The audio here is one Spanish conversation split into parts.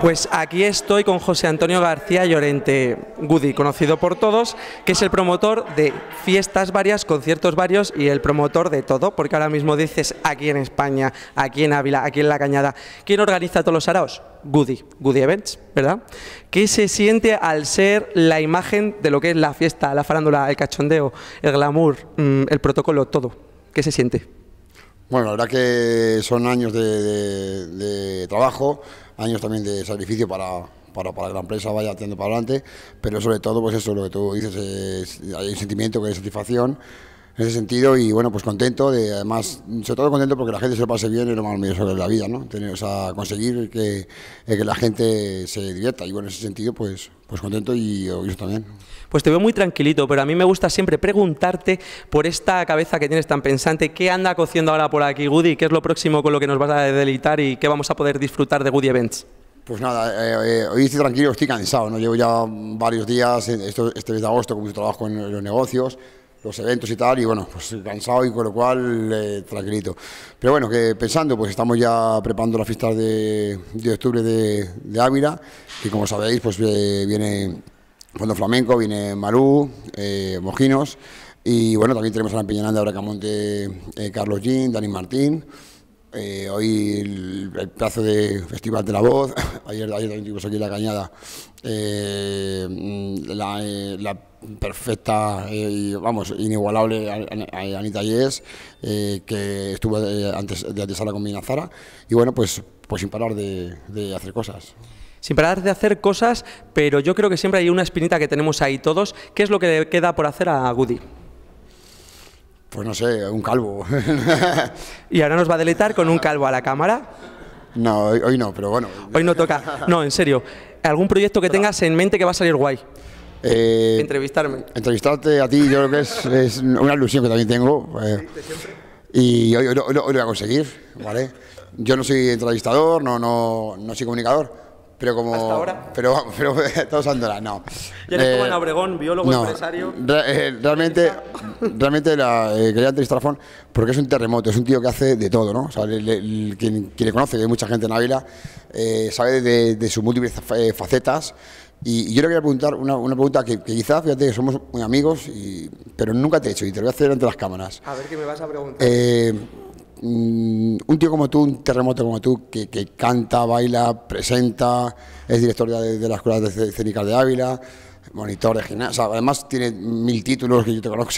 Pues aquí estoy con José Antonio García Llorente Gudi, conocido por todos, que es el promotor de fiestas varias, conciertos varios y el promotor de todo, porque ahora mismo dices aquí en España, aquí en Ávila, aquí en La Cañada. ¿Quién organiza todos los araos? Gudi, Gudi Events, ¿verdad? ¿Qué se siente al ser la imagen de lo que es la fiesta, la farándula, el cachondeo, el glamour, mm, el protocolo, todo? ¿Qué se siente? Bueno, la verdad que son años de trabajo, años también de sacrificio para, para, para que la empresa vaya tirando para adelante, pero sobre todo, pues eso, lo que tú dices, hay un sentimiento que hay satisfacción en ese sentido y bueno, pues contento, de, además, sobre todo contento porque la gente se lo pase bien es lo más maravilloso de la vida, ¿no? Tener, a conseguir que, eh, que, la gente se divierta y bueno, en ese sentido pues, pues contento y yo también. Pues te veo muy tranquilito, pero a mí me gusta siempre preguntarte por esta cabeza que tienes tan pensante, ¿qué anda cociendo ahora por aquí, Woody? ¿Qué es lo próximo con lo que nos vas a deleitar y qué vamos a poder disfrutar de Woody Events? Pues nada, eh, eh, hoy estoy tranquilo, estoy cansado, ¿no? Llevo ya varios días, esto, este mes de agosto, con mucho trabajo en los negocios, los eventos y tal, y bueno, pues cansado y con lo cual eh, tranquilito. Pero bueno, que pensando, pues estamos ya preparando la fiesta de, octubre de, de, Ávila, que como sabéis, pues eh, viene Fondo Flamenco, viene Marú, eh, Mojinos, y bueno, también tenemos a la Peñananda, Bracamonte, Carlos Gin, Dani Martín. hoy el, plazo de Festival de la Voz, ayer, también tuvimos aquí la Cañada, la perfecta y vamos, inigualable Anita Yes, eh, que estuvo eh, antes de antesala con Mina Zara, y bueno, pues, pues sin parar de, hacer cosas sin parar de hacer cosas, pero yo creo que siempre hay una espinita que tenemos ahí todos. ¿Qué es lo que le queda por hacer a Goody? Pues no sé, un calvo. y ahora nos va a deleitar con un calvo a la cámara. No, hoy no, pero bueno. Hoy no toca. No, en serio. ¿Algún proyecto que tengas en mente que va a salir guay? Eh, Entrevistarme. Entrevistarte a ti, yo creo que es, una ilusión que también tengo. Eh, y hoy, lo voy a conseguir, ¿vale? Yo no soy entrevistador, no, no, no soy comunicador, pero como ahora? pero pero todos Andorra no eres como en abregón, eh, biólogo empresario realmente realmente la, quería entrevistar porque es un terremoto es un tío que hace de todo no quien, quien, le conoce que hay mucha gente en Ávila sabe de, de, sus múltiples facetas y, yo le quería preguntar una, pregunta que, quizás, fíjate que somos muy amigos, y, pero nunca te he hecho y te lo voy a hacer ante las cámaras. A ver qué me vas a preguntar. Eh, mm, un tío como tú, un terremoto como tú, que, canta, baila, presenta, es director de, de la Escuela de de Ávila, monitor de además tiene mil títulos que yo te conozco,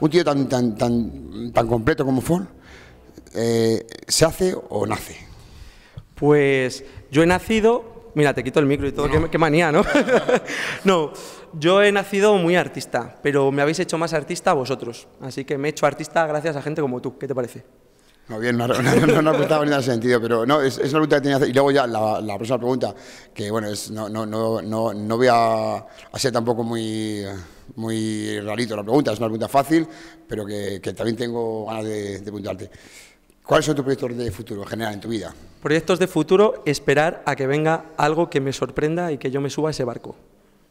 un tío tan, tan, tan, tan completo como fue eh, ¿se hace o nace? Pues yo he nacido Mira, te quito el micro y todo, qué, manía, ¿no? no, yo he nacido muy artista, pero me habéis hecho más artista vosotros. Así que me he hecho artista gracias a gente como tú. ¿Qué te parece? No, bien, no, no, no, no sentido, pero no, es, es, una pregunta que tenía que hacer. Y luego ya la, próxima pregunta, que bueno, no, no, no, no, voy a, ser tampoco muy, muy rarito la pregunta, es una pregunta fácil, pero que, también tengo ganas de, de preguntarte. ¿Cuáles son tus proyectos de futuro en general en tu vida? Proyectos de futuro, esperar a que venga algo que me sorprenda y que yo me suba a ese barco.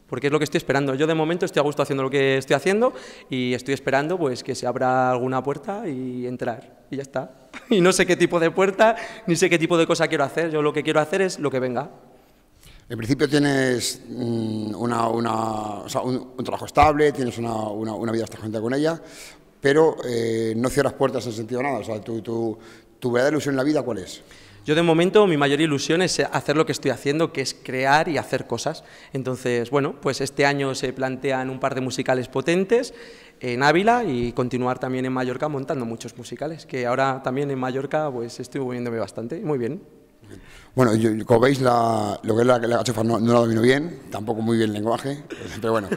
Porque es lo que estoy esperando. Yo de momento estoy a gusto haciendo lo que estoy haciendo y estoy esperando pues que se abra alguna puerta y entrar. Y ya está. Y no sé qué tipo de puerta, ni sé qué tipo de cosa quiero hacer. Yo lo que quiero hacer es lo que venga. En principio tienes mm, un, trabajo estable, tienes una, una vida estable con ella pero eh, no cierras puertas en sentido nada. O sea, tu, tu, tu verdadera ilusión en la vida, ¿cuál es? Yo de momento mi mayor ilusión es hacer lo que estoy haciendo, que es crear y hacer cosas. Entonces, bueno, pues este año se plantean un par de musicales potentes en Ávila y continuar también en Mallorca montando muchos musicales, que ahora también en Mallorca pues estoy moviéndome bastante, muy bien. Bueno, como veis, la, lo que es la, la gachofa no, la domino bien, tampoco muy bien el lenguaje, pero bueno.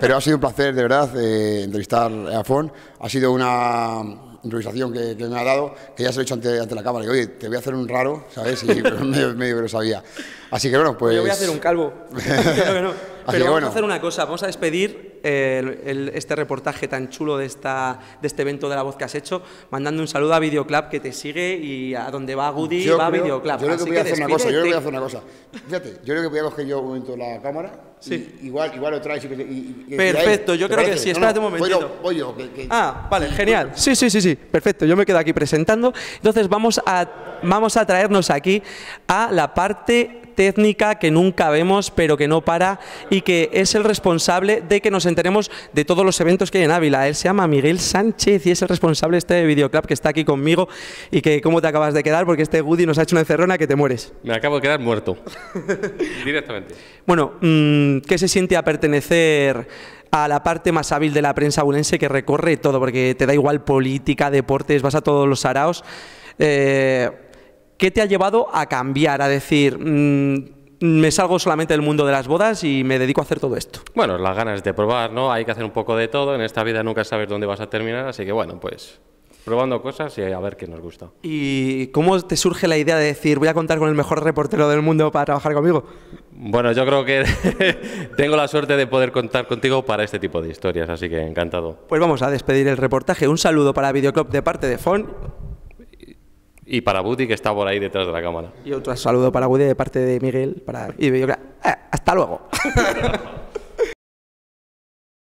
Pero ha sido un placer, de verdad, eh, entrevistar a Fon. Ha sido una improvisación que, me ha dado, que ya se lo he hecho ante, la cámara. Digo, oye, te voy a hacer un raro, ¿sabes? Y medio, que lo sabía. Así que bueno, pues... Yo voy a pues hacer un calvo. Pero vamos a hacer una cosa, vamos a despedir el, este reportaje tan chulo de, esta, de este evento de la voz que has hecho, mandando un saludo a Videoclub que te sigue y a donde va Goody va Videoclub. Yo creo que voy a hacer una cosa, yo voy a hacer una cosa. Fíjate, yo creo que voy a coger yo un momento la cámara. igual, igual lo traes. Y, y, Perfecto, yo creo que sí. Espérate de momento. un momentito. Voy voy yo, ah, vale, genial. Sí, sí, sí, sí. Perfecto, yo me quedo aquí presentando. Entonces vamos a, vamos a traernos aquí a la parte técnica que nunca vemos pero que no para y que es el responsable de que nos enteremos de todos los eventos que hay en Ávila. Él se llama Miguel Sánchez y es el responsable de este videoclub que está aquí conmigo y que cómo te acabas de quedar porque este Woody nos ha hecho una encerrona que te mueres. Me acabo de quedar muerto. Directamente. Bueno, mm, ¿qué se siente a pertenecer a la parte más hábil de la prensa bulense que recorre todo? Porque te da igual política, deportes, vas a todos los araos eh, ¿Qué te ha llevado a cambiar, a decir, mm, me salgo solamente del mundo de las bodas y me dedico a hacer todo esto? Bueno, las ganas de probar, ¿no? Hay que hacer un poco de todo, en esta vida nunca sabes dónde vas a terminar, así que bueno, pues probando cosas y a ver qué nos gusta. ¿Y cómo te surge la idea de decir, voy a contar con el mejor reportero del mundo para trabajar conmigo? Bueno, yo creo que tengo la suerte de poder contar contigo para este tipo de historias, así que encantado. Pues vamos a despedir el reportaje. Un saludo para Videoclub de parte de Fon y para Buddy, que está por ahí detrás de la cámara. Y otro saludo para Buddy de parte de Miguel. Para... Y yo, ah, hasta luego.